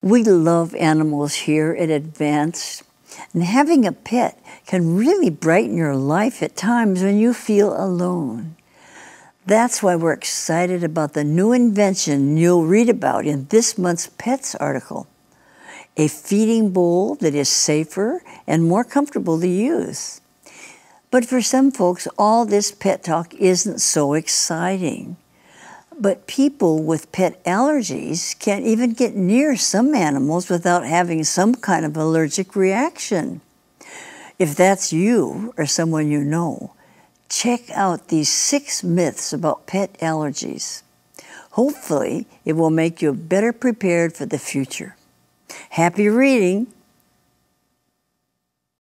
We love animals here at Advance, and having a pet can really brighten your life at times when you feel alone. That's why we're excited about the new invention you'll read about in this month's Pets article a feeding bowl that is safer and more comfortable to use. But for some folks, all this pet talk isn't so exciting. But people with pet allergies can't even get near some animals without having some kind of allergic reaction. If that's you or someone you know, check out these six myths about pet allergies. Hopefully, it will make you better prepared for the future. Happy reading!